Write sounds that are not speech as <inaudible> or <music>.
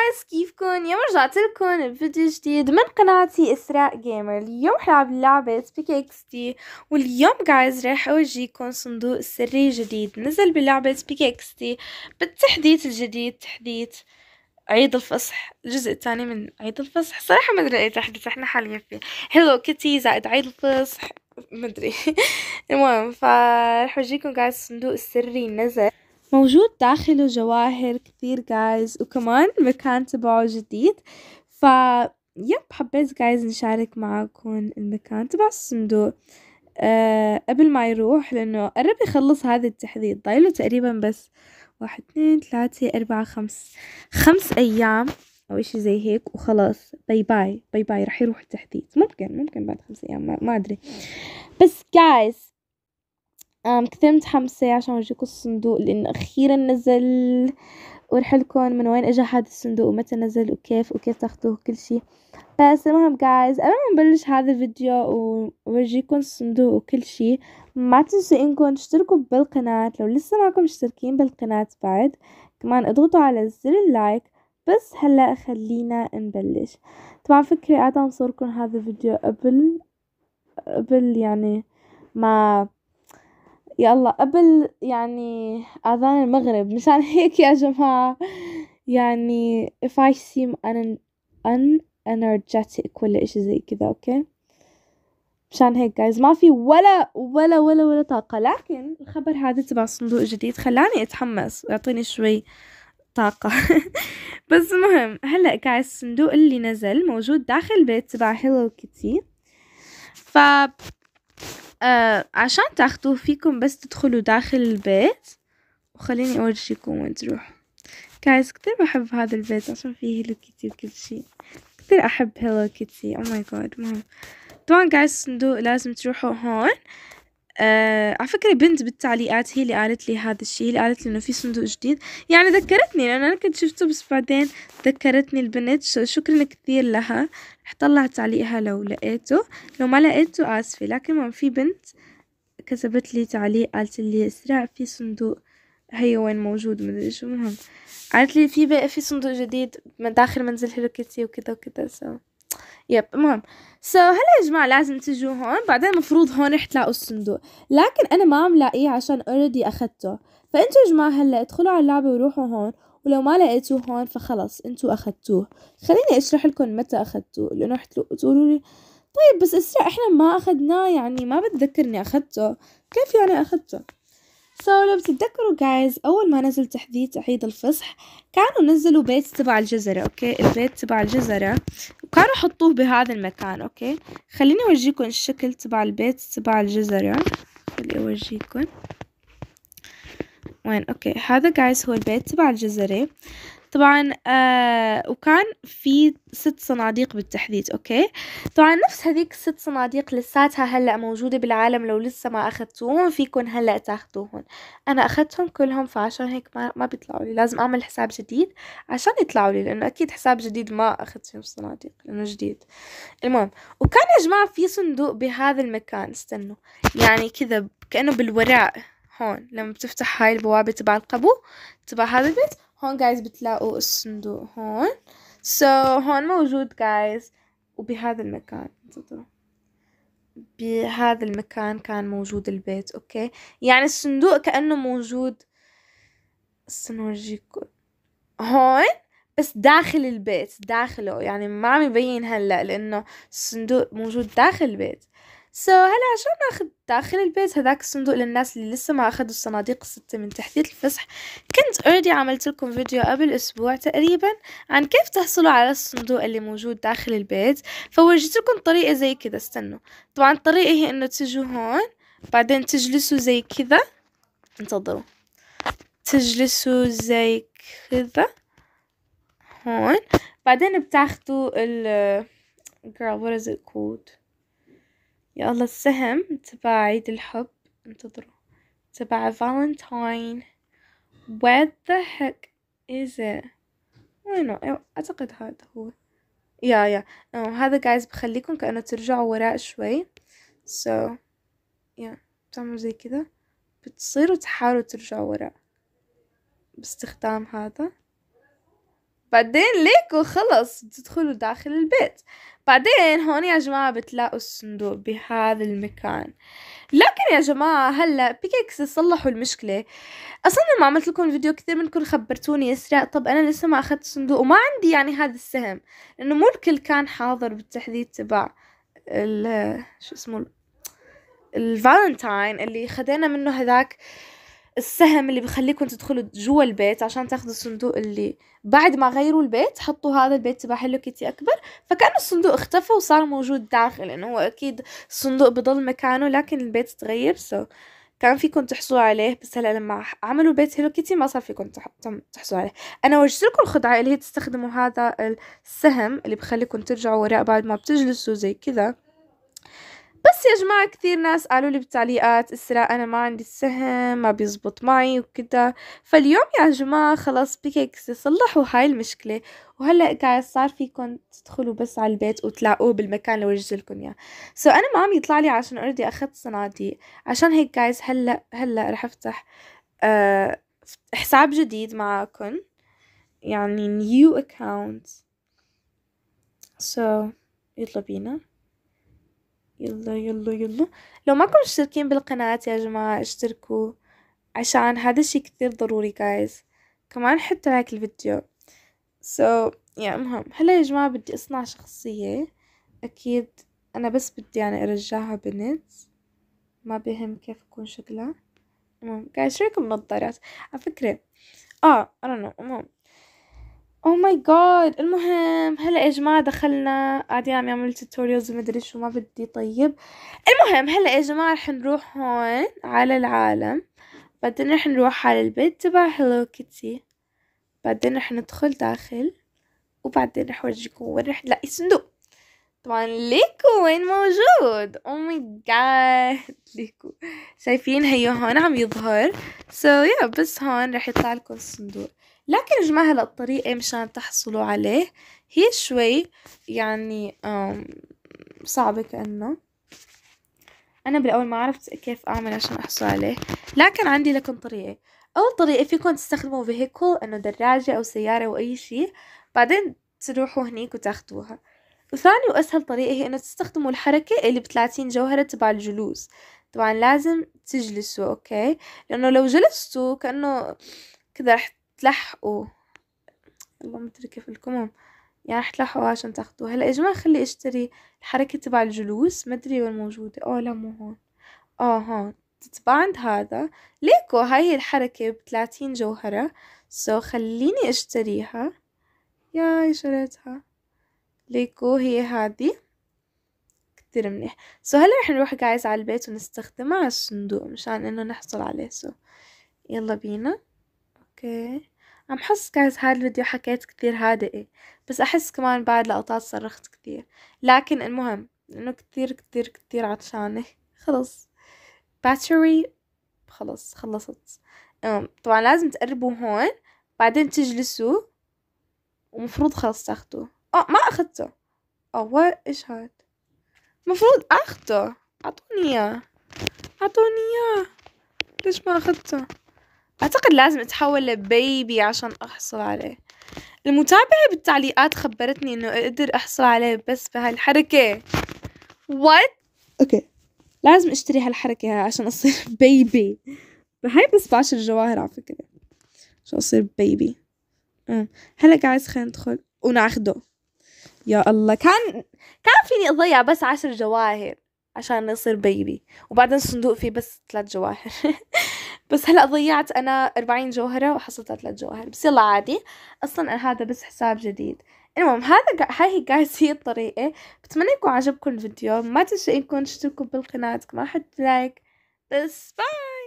جايز كيفكن يوم رجعت لكم بفيديو جديد من قناتي اسراء جيمر اليوم رح العب لعبة بيك اكس دي واليوم جايز رح اورجيكم صندوق سري جديد نزل بلعبة بيك اكس دي بالتحديث الجديد تحديث عيد الفصح الجزء الثاني من عيد الفصح صراحة ما ادري اي تحديث احنا حاليا فيه هيلو كيتي زائد عيد الفصح ما ادري، المهم فرح اورجيكم جايز الصندوق السري نزل موجود داخله جواهر كثير جايز وكمان المكان تبعه جديد ف يب حبيت جايز نشارك معاكم المكان تبع الصندوق أه قبل ما يروح لأنه قرب يخلص هذا التحديد ضايله تقريبا بس واحد اثنين ثلاثة أربعة خمس خمس أيام أو إشي زي هيك وخلاص باي باي باي باي رح يروح التحديد ممكن ممكن بعد خمس أيام ما, ما أدري بس جايز أم كثير متحمسة عشان اورجيكم الصندوق لانه اخيرا نزل ورحلكم من وين اجا هذا الصندوق ومتى نزل وكيف وكيف تاخدوه كل شي بس المهم جايز قبل ما نبلش هذا الفيديو وورجيكم الصندوق وكل شي ما تنسوا انكم تشتركوا بالقناة لو لسه معكم مشتركين بالقناة بعد كمان اضغطوا على زر اللايك بس هلا خلينا نبلش طبعا فكري قاعدة نصوركم هذا الفيديو قبل قبل يعني ما يا الله قبل يعني أذان المغرب مشان <laughs> هيك يا جماعة يعني if I seem un, un energetic ولا إشي زي كذا أوكي مشان هيك جايز ما في ولا ولا ولا ولا طاقة لكن الخبر هذا تبع صندوق جديد خلاني أتحمس ويعطيني شوي طاقة <laughs> بس المهم هلا جايز الصندوق اللي نزل موجود داخل بيت تبع هيلو كيتي ف آه عشان تاخدوه فيكم بس تدخلوا داخل البيت وخليني اورجيكم وين تروحوا جايز كتير بحب هذا البيت عشان فيه هيلو كيتي وكل شي كتير احب هيلو كيتي او ماي جاد طبعا جايز الصندوق لازم تروحوا هون آه على فكرة بنت بالتعليقات هي اللي قالت لي هذا الشيء هي اللي قالت لي انه في صندوق جديد يعني ذكرتني لانه انا كنت شفته بس بعدين ذكرتني البنت شكرا كثير لها رح طلع تعليقها لو لقيته لو ما لقيته اسفة لكن ما في بنت كتبت لي تعليق قالت لي اسرع في صندوق هي وين موجود مدري شو المهم قالت لي في بقى في صندوق جديد داخل منزل هيلو كيتي وكذا وكذا سو يب المهم سو so, هلا يا جماعه لازم تجوا هون بعدين المفروض هون رح تلاقوا الصندوق لكن انا ما عم لاقيه عشان اوريدي اخذته فانتوا يا جماعه هلا ادخلوا على اللعبه وروحوا هون ولو ما لقيتوه هون فخلص انتوا اخذتوه خليني اشرح لكم متى اخذتوه لانه رح تقولوا لي طيب بس اسراء احنا ما اخذناه يعني ما بتذكر اني اخذته كيف يعني اخذته سو لو بتتذكروا جايز اول ما نزل تحديث عيد الفصح كانوا نزلوا بيت تبع الجزرة اوكي البيت تبع الجزرة وكانوا حطوه بهذا المكان اوكي خليني اورجيكم الشكل تبع البيت تبع الجزرة خليني اورجيكم وين اوكي هذا جايز هو البيت تبع الجزرة طبعا آه وكان في ست صناديق بالتحديد اوكي طبعا نفس هذيك الست صناديق لساتها هلا موجوده بالعالم لو لسه ما اخذتوهم فيكم هلا تاخذوهم انا اخذتهم كلهم فعشان هيك ما, ما بيطلعوا لي لازم اعمل حساب جديد عشان يطلعوا لي لانه اكيد حساب جديد ما اخذت فيه الصناديق لانه جديد المهم وكان يا جماعه في صندوق بهذا المكان استنوا يعني كذا كانه بالوراء هون لما بتفتح هاي البوابة تبع القبو تبع هذا البيت هون جايز بتلاقوا الصندوق هون سو so, هون موجود جايز وبهذا المكان انتظروا بهذا المكان كان موجود البيت اوكي يعني الصندوق كأنه موجود سنورجيكم هون بس داخل البيت داخله يعني ما عم يبين هلا لانه الصندوق موجود داخل البيت سو so, هلا عشان ناخد داخل البيت هذاك الصندوق للناس اللي لسه ما اخذوا الصناديق الستة من تحديث الفصح كنت اوريدي عملت لكم فيديو قبل اسبوع تقريبا عن كيف تحصلوا على الصندوق اللي موجود داخل البيت فورجيت لكم طريقة زي كذا استنوا طبعا الطريقة هي انه تجوا هون بعدين تجلسوا زي كذا انتظروا تجلسوا زي كذا هون بعدين بتاخدوا ال girl what is it called يا الله السهم تبع عيد الحب انتظروا تبع فالنتاين What the heck is it? وينه أيوة، أعتقد هذا هو يا يا هذا جايز بخليكم كأنه ترجعوا وراء شوي so يا yeah. بتعملوا زي كذا بتصيروا تحاولوا ترجعوا وراء باستخدام هذا بعدين ليكو خلص تدخلوا داخل البيت بعدين هون يا جماعة بتلاقوا الصندوق بهذا المكان لكن يا جماعة هلا بيكيكس صلحوا المشكلة أصلا ما عملت لكم فيديو كثير منكم خبرتوني إسراء طب أنا لسه ما أخذت صندوق وما عندي يعني هذا السهم لأنه مو الكل كان حاضر بالتحديد تبع ال شو اسمه الفالنتاين اللي خدينا منه هذاك السهم اللي بخليكم تدخلوا جوا البيت عشان تاخذوا الصندوق اللي بعد ما غيروا البيت حطوا هذا البيت تبع هلو كيتي اكبر فكان الصندوق اختفى وصار موجود داخل لانه هو اكيد الصندوق بضل مكانه لكن البيت تغير سو كان فيكم تحصلوا عليه بس هلا لما عملوا بيت هيلو كيتي ما صار فيكم تحصلوا عليه انا وجدت لكم الخدعه اللي هي تستخدموا هذا السهم اللي بخليكم ترجعوا وراء بعد ما بتجلسوا زي كذا بس يا جماعة كثير ناس قالوا لي بالتعليقات إسراء أنا ما عندي السهم ما بيزبط معي وكده فاليوم يا جماعة خلاص بيكيكس صلحوا هاي المشكلة وهلا قاعد صار فيكم تدخلوا بس على البيت وتلاقوه بالمكان اللي وجدت لكم اياه سو انا ما عم يطلع لي عشان اوريدي اخذت صناديق عشان هيك جايز هلا هلا رح افتح أه حساب جديد معاكم يعني نيو اكاونت سو so, يلا بينا يلا يلا يلا لو ما كنتم مشتركين بالقناة يا جماعة اشتركوا عشان هذا الشي كثير ضروري جايز كمان حتى لايك الفيديو سو so, يا مهم هلا يا جماعة بدي اصنع شخصية اكيد انا بس بدي يعني ارجعها بنت ما بهم كيف يكون شكلها المهم قاعد شو نظارات على فكرة اه انا المهم Oh my god المهم هلا يا جماعة دخلنا قاعدين عم يعمل توتوريالز ادري شو ما بدي طيب المهم هلا يا جماعة رح نروح هون على العالم بعدين رح نروح على البيت تبع هلو كيتي بعدين رح ندخل داخل وبعدين رح ورجيكم وين رح نلاقي صندوق طبعا ليكو وين موجود او ماي جاد ليكو شايفين هيو هون عم يظهر سو so, يا yeah, بس هون رح يطلع لكم الصندوق لكن جماعة هلا الطريقة إيه مشان تحصلوا عليه هي شوي يعني صعبة كأنه أنا بالأول ما عرفت كيف أعمل عشان أحصل عليه لكن عندي لكم طريقة أول طريقة فيكم تستخدموا فيهيكل إنه دراجة أو سيارة أو أي شي بعدين تروحوا هنيك وتاخدوها وثاني وأسهل طريقة هي إنه تستخدموا الحركة اللي بثلاثين جوهرة تبع الجلوس طبعا لازم تجلسوا أوكي لأنه لو جلستوا كأنه كذا رح تلحقوا اللهم تركي في الكمم يعني رح تلحقوا عشان تاخدوا هلا يا جماعة خلي اشتري الحركة تبع الجلوس مدري وين موجودة اه لا مو هون اه هون تتبع عند هذا ليكو هاي الحركة بتلاتين جوهرة سو so خليني اشتريها ياي شريتها ليكو هي هذه كتير منيح سو so هلا رح نروح جايز على البيت ونستخدمها على الصندوق مشان انه نحصل عليه سو so يلا بينا اوكي okay. عم حس كانت هاد الفيديو حكيت كثير هادئة بس أحس كمان بعد لقطات صرخت كثير لكن المهم إنه كثير كثير كثير عطشانة خلص باتري خلص خلصت طبعا لازم تقربوا هون بعدين تجلسوا ومفروض خلص تاخدوه اه ما اخدته اوه ايش هاد مفروض اخدته اعطوني اياه اعطوني اياه ليش ما اخدته أعتقد لازم أتحول لبيبي عشان أحصل عليه المتابعة بالتعليقات خبرتني إنه أقدر أحصل عليه بس بهالحركة وات أوكي لازم أشتري هالحركة هاي عشان أصير بيبي هاي بس بعشر جواهر على فكرة عشان أصير بيبي آه. هلا جايز خلينا ندخل وناخده يا الله كان كان فيني أضيع بس عشر جواهر عشان يصير بيبي وبعدين الصندوق فيه بس ثلاث جواهر <laughs> بس هلا ضيعت انا 40 جوهره وحصلتها 3 جواهر بس يلا عادي اصلا أنا هذا بس حساب جديد المهم هذا هاي هي جايز هي الطريقه بتمنى يكون عجبكم الفيديو ما تنسوا انكم تشتركوا بالقناه ما حد لايك بس باي